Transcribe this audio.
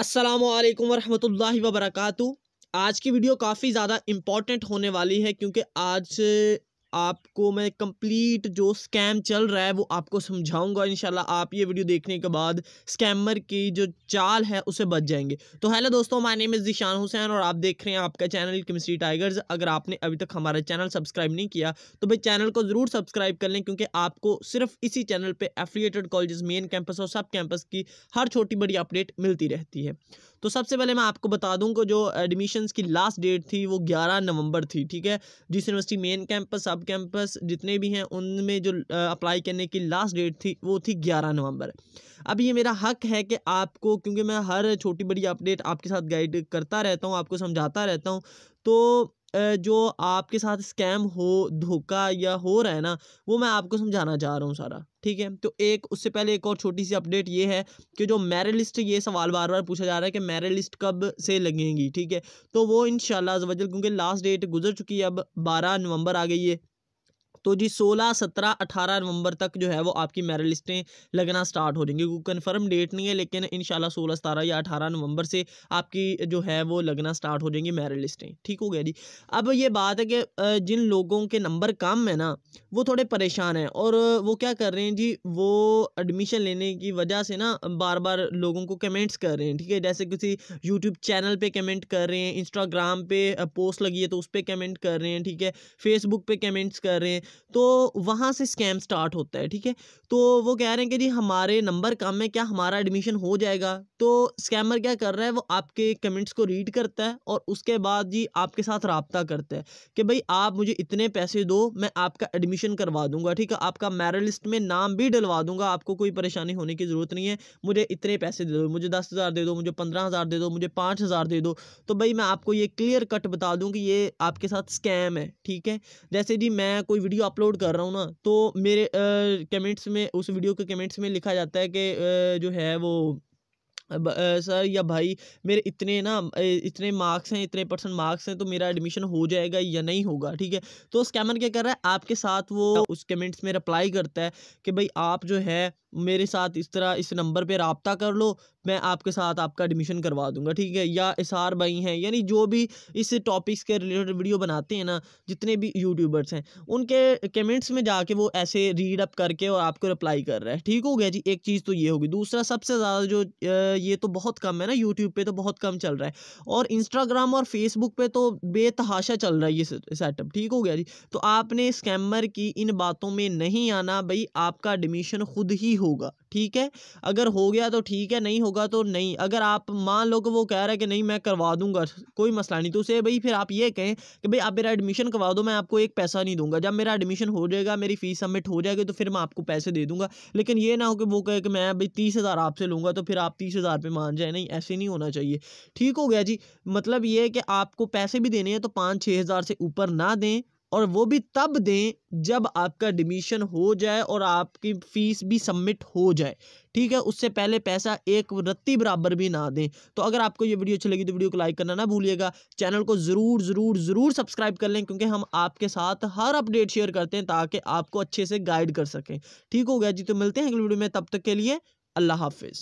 अस्सलाम वालेकुम वरहमतुल्लाहि वबरकू आज की वीडियो काफ़ी ज़्यादा इम्पॉर्टेंट होने वाली है क्योंकि आज आपको मैं कंप्लीट जो स्कैम चल रहा है वो आपको समझाऊंगा इनशाला आप ये वीडियो देखने के बाद स्कैमर की जो चाल है उसे बच जाएंगे तो हेलो दोस्तों my name is Zeeshan Hussain और आप देख रहे हैं आपका चैनल केमिस्ट्री टाइगर्स अगर आपने अभी तक हमारा चैनल सब्सक्राइब नहीं किया तो भाई चैनल को ज़रूर सब्सक्राइब कर लें क्योंकि आपको सिर्फ इसी चैनल पर एफिलेटेड कॉलेज मेन कैंपस और सब कैंपस की हर छोटी बड़ी अपडेट मिलती रहती है तो सबसे पहले मैं आपको बता दूं कि जो एडमिशन्स की लास्ट डेट थी वो ग्यारह नवंबर थी ठीक है जिस यूनिवर्सिटी मेन कैंपस सब कैंपस जितने भी हैं उनमें जो अप्लाई करने की लास्ट डेट थी वो थी ग्यारह नवंबर अब ये मेरा हक है कि आपको क्योंकि मैं हर छोटी बड़ी अपडेट आपके साथ गाइड करता रहता हूँ आपको समझाता रहता हूँ तो जो आपके साथ स्कैम हो धोखा या हो रहा है ना वो मैं आपको समझाना चाह रहा हूँ सारा ठीक है तो एक उससे पहले एक और छोटी सी अपडेट ये है कि जो मेरिट लिस्ट ये सवाल बार बार पूछा जा रहा है कि मेरिट लिस्ट कब से लगेंगी ठीक है तो वो इन शाला क्योंकि लास्ट डेट गुजर चुकी है अब बारह नवंबर आ गई है तो जी 16, 17, 18 नवंबर तक जो है वो आपकी मेरिट लिस्टें लगना स्टार्ट हो जाएंगी क्योंकि कन्फर्म डेट नहीं है लेकिन इन सोलह सतारह या अठारह नवंबर से आपकी जो है वो लगना स्टार्ट हो जाएंगी मेरिट लिस्टें ठीक हो गया जी अब ये बात है कि जिन लोगों के नंबर कम है ना वो थोड़े परेशान हैं और वो क्या कर रहे हैं जी वो एडमिशन लेने की वजह से ना बार बार लोगों को कमेंट्स कर रहे हैं ठीक है जैसे किसी यूट्यूब चैनल पर कमेंट कर रहे हैं इंस्टाग्राम पर पोस्ट लगी है तो उस पर कमेंट कर रहे हैं ठीक है फेसबुक पर कमेंट्स कर रहे हैं तो वहाँ से स्कैम स्टार्ट होता है ठीक है तो वो कह रहे हैं कि जी हमारे नंबर कम है क्या हमारा एडमिशन हो जाएगा तो स्कैमर क्या कर रहा है वो आपके कमेंट्स को रीड करता है और उसके बाद जी आपके साथ रबता करता है कि भाई आप मुझे इतने पैसे दो मैं आपका एडमिशन करवा दूंगा ठीक है आपका मेरा लिस्ट में नाम भी डलवा दूंगा आपको कोई परेशानी होने की ज़रूरत नहीं है मुझे इतने पैसे दे दो मुझे दस हज़ार दे दो मुझे पंद्रह हज़ार दे दो मुझे पाँच हज़ार दे दो तो भाई मैं आपको ये क्लियर कट बता दूँ कि ये आपके साथ स्कैम है ठीक है जैसे जी मैं कोई वीडियो वीडियो अपलोड कर रहा हूँ ना तो मेरे कमेंट्स में उस वीडियो के कमेंट्स में लिखा जाता है कि जो है वो सर या भाई मेरे इतने ना इतने मार्क्स हैं इतने परसेंट मार्क्स हैं तो मेरा एडमिशन हो जाएगा या नहीं होगा ठीक है तो स्कैमर क्या कर रहा है आपके साथ वो उस कमेंट्स में रिप्लाई करता है कि भाई आप जो है मेरे साथ इस तरह इस नंबर पे रबता कर लो मैं आपके साथ आपका एडमिशन करवा दूंगा ठीक है या एस आर भाई हैं यानी जो भी इस टॉपिक्स के रिलेटेड वीडियो बनाते हैं ना जितने भी यूट्यूबर्स हैं उनके कमेंट्स में जाके वो ऐसे रीड अप करके और आपको रिप्लाई कर रहा है ठीक हो गया जी एक चीज़ तो ये होगी दूसरा सबसे ज़्यादा जो ये तो बहुत कम है ना यूट्यूब पे तो बहुत कम चल रहा है और इंस्टाग्राम और फेसबुक पे तो बेतहाशा चल रहा है ये सेटअप ठीक हो गया जी तो आपने स्कैमर की इन बातों में नहीं आना भाई आपका एडमिशन खुद ही होगा ठीक है अगर हो गया तो ठीक है नहीं होगा तो नहीं अगर आप मान लो कि वो कह रहा है कि नहीं मैं करवा दूंगा कोई मसला नहीं तो उसे भाई फिर आप ये कहें कि भाई आप मेरा एडमिशन करवा दो मैं आपको एक पैसा नहीं दूंगा जब मेरा एडमिशन हो जाएगा मेरी फ़ीस सबमिट हो जाएगी तो फिर मैं आपको पैसे दे दूंगा लेकिन ये ना हो कि वो कहे कि मैं भाई तीस हज़ार आपसे लूँगा तो फिर आप तीस हज़ार पर मान जाए नहीं ऐसे नहीं होना चाहिए ठीक हो गया जी मतलब ये है कि आपको पैसे भी देने हैं तो पाँच छः हज़ार से ऊपर ना दें और वो भी तब दें जब आपका एडमिशन हो जाए और आपकी फ़ीस भी सबमिट हो जाए ठीक है उससे पहले पैसा एक रत्ती बराबर भी ना दें तो अगर आपको ये वीडियो अच्छी लगी तो वीडियो को लाइक करना ना भूलिएगा चैनल को ज़रूर ज़रूर ज़रूर सब्सक्राइब कर लें क्योंकि हम आपके साथ हर अपडेट शेयर करते हैं ताकि आपको अच्छे से गाइड कर सकें ठीक हो गया जी तो मिलते हैं अगले वीडियो में तब तक के लिए अल्लाह हाफिज़